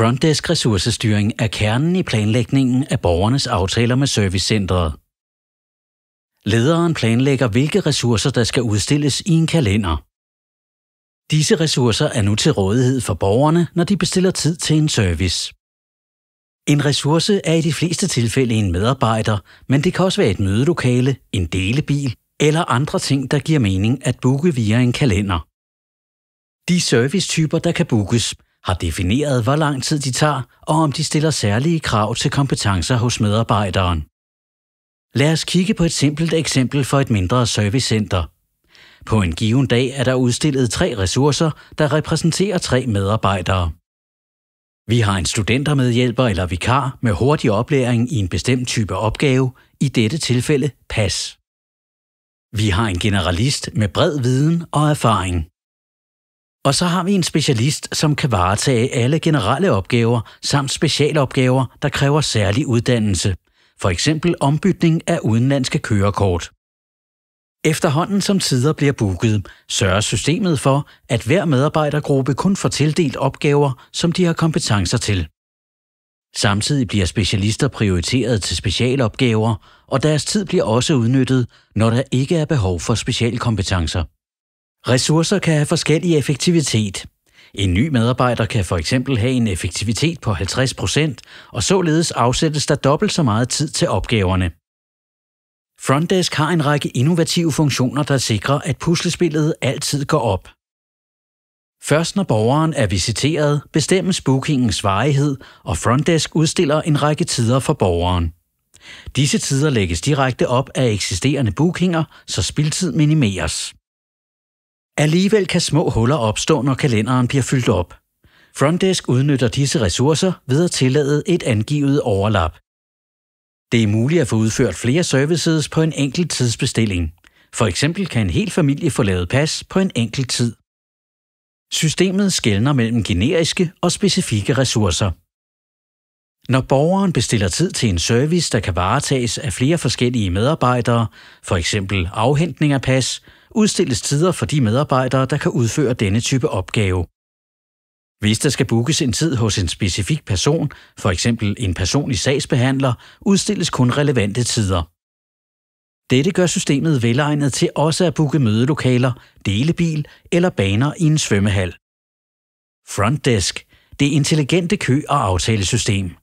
Frontdesk ressourcestyring er kernen i planlægningen af borgernes aftaler med servicecentret. Lederen planlægger, hvilke ressourcer der skal udstilles i en kalender. Disse ressourcer er nu til rådighed for borgerne, når de bestiller tid til en service. En ressource er i de fleste tilfælde en medarbejder, men det kan også være et mødelokale, en delebil eller andre ting, der giver mening at booke via en kalender. De servicetyper, der kan bookes, har defineret, hvor lang tid de tager, og om de stiller særlige krav til kompetencer hos medarbejderen. Lad os kigge på et simpelt eksempel for et mindre servicecenter. På en given dag er der udstillet tre ressourcer, der repræsenterer tre medarbejdere. Vi har en studentermedhjælper eller vikar med hurtig oplæring i en bestemt type opgave, i dette tilfælde pas. Vi har en generalist med bred viden og erfaring. Og så har vi en specialist, som kan varetage alle generelle opgaver samt specialopgaver, der kræver særlig uddannelse. For eksempel ombytning af udenlandske kørekort. Efterhånden som tider bliver booket, sørger systemet for, at hver medarbejdergruppe kun får tildelt opgaver, som de har kompetencer til. Samtidig bliver specialister prioriteret til specialopgaver, og deres tid bliver også udnyttet, når der ikke er behov for specialkompetencer. Ressourcer kan have forskellig effektivitet. En ny medarbejder kan for eksempel have en effektivitet på 50%, og således afsættes der dobbelt så meget tid til opgaverne. Frontdesk har en række innovative funktioner, der sikrer, at puslespillet altid går op. Først når borgeren er visiteret, bestemmes bookingens varighed, og Frontdesk udstiller en række tider for borgeren. Disse tider lægges direkte op af eksisterende bookinger, så spildtid minimeres. Alligevel kan små huller opstå, når kalenderen bliver fyldt op. Frontdesk udnytter disse ressourcer ved at tillade et angivet overlap. Det er muligt at få udført flere services på en enkelt tidsbestilling. For eksempel kan en hel familie få lavet pas på en enkelt tid. Systemet skelner mellem generiske og specifikke ressourcer. Når borgeren bestiller tid til en service, der kan varetages af flere forskellige medarbejdere, f.eks. For afhentning af pas, udstilles tider for de medarbejdere, der kan udføre denne type opgave. Hvis der skal bookes en tid hos en specifik person, for eksempel en personlig sagsbehandler, udstilles kun relevante tider. Dette gør systemet velegnet til også at booke mødelokaler, delebil eller baner i en svømmehal. Frontdesk – det intelligente kø- og aftalesystem.